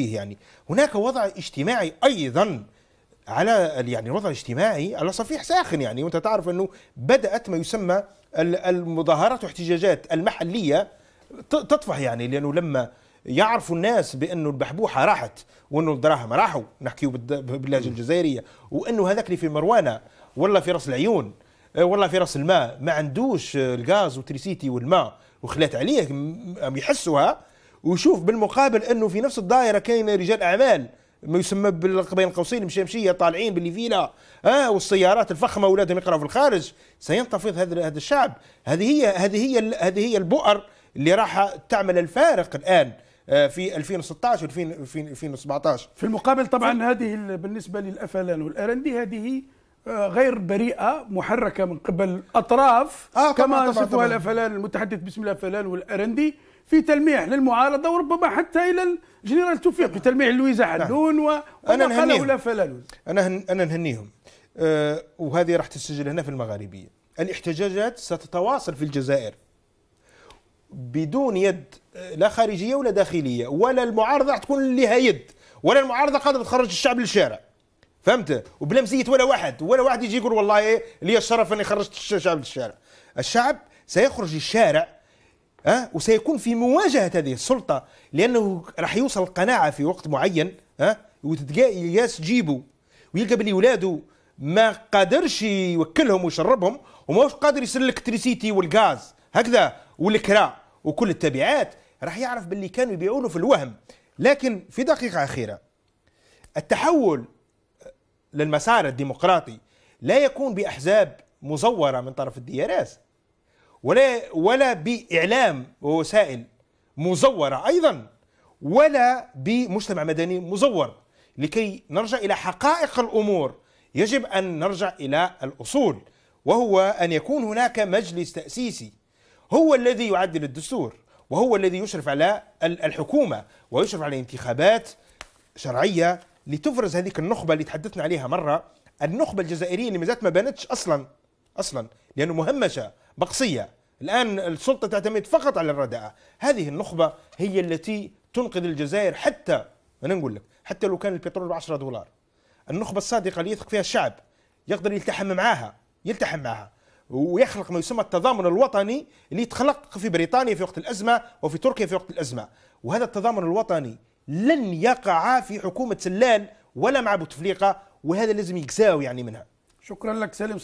فيه يعني هناك وضع اجتماعي أيضا على يعني وضع اجتماعي على صفيح ساخن يعني وانت تعرف انه بدات ما يسمى المظاهرات واحتجاجات المحليه تطفح يعني لانه لما يعرفوا الناس بانه البحبوحه راحت وانه الدراهم راحوا نحكيو باللهجه الجزائريه وانه هذاك اللي في مروانه ولا في راس العيون آه، ولا في راس الماء ما عندوش آه، الغاز وتريسيتي والماء وخلات عليه يحسوها ويشوف بالمقابل انه في نفس الدائره كاين رجال اعمال ما يسمى بين القوسين مشمشيه طالعين باللي فيلا اه والسيارات الفخمه اولادهم يقراوا في الخارج سينتفض هذا هذا الشعب هذه هي هذه هي هذه هي البؤر اللي راح تعمل الفارق الان آه، في 2016 و 2017 في المقابل طبعا هذه بالنسبه للافلان والارندي هذه آه، غير بريئه محركه من قبل اطراف آه كما يصفها الافلان المتحدث باسم الافلان والارندي في تلميح للمعارضه وربما حتى الى الجنرال توفيق في تلميح لويزا نعم. حلون و... انا نهنيهم لا فلالوز. انا انا نهنيهم أه وهذه راح تسجل هنا في المغاربيه الاحتجاجات ستتواصل في الجزائر بدون يد لا خارجيه ولا داخليه ولا المعارضه تكون لها يد ولا المعارضه قادره تخرج الشعب للشارع فهمت وبلا مسيت ولا واحد ولا واحد يجي يقول والله إيه، لي الشرف اني خرجت الشعب للشارع الشعب سيخرج الشارع أه؟ وسيكون في مواجهة هذه السلطة لأنه راح يوصل القناعة في وقت معين أه؟ وياس جيبه ويلقى بلي ولاده ما قادرش يوكلهم ويشربهم وماهوش قادر يصير الكتريسيتي والغاز هكذا والكراء وكل التبعات راح يعرف باللي كانوا يبيعونه في الوهم لكن في دقيقة أخيرة التحول للمسار الديمقراطي لا يكون بأحزاب مزورة من طرف الدياراس ولا ولا بإعلام ووسائل مزورة أيضا ولا بمجتمع مدني مزور لكي نرجع إلى حقائق الأمور يجب أن نرجع إلى الأصول وهو أن يكون هناك مجلس تأسيسي هو الذي يعدل الدستور وهو الذي يشرف على الحكومة ويشرف على انتخابات شرعية لتفرز هذه النخبة اللي تحدثنا عليها مرة النخبة الجزائرية اللي ما زالت ما بانتش أصلا أصلا لأنه مهمشة بقصية الآن السلطة تعتمد فقط على الرداءة هذه النخبة هي التي تنقذ الجزائر حتى أنا نقول لك حتى لو كان البترول ب 10 دولار النخبة الصادقة اللي يثق فيها الشعب يقدر يلتحم معاها يلتحم معها ويخلق ما يسمى التضامن الوطني اللي يتخلق في بريطانيا في وقت الأزمة وفي تركيا في وقت الأزمة وهذا التضامن الوطني لن يقع في حكومة سلال ولا مع بوتفليقة وهذا لازم يكساو يعني منها شكرا لك سالم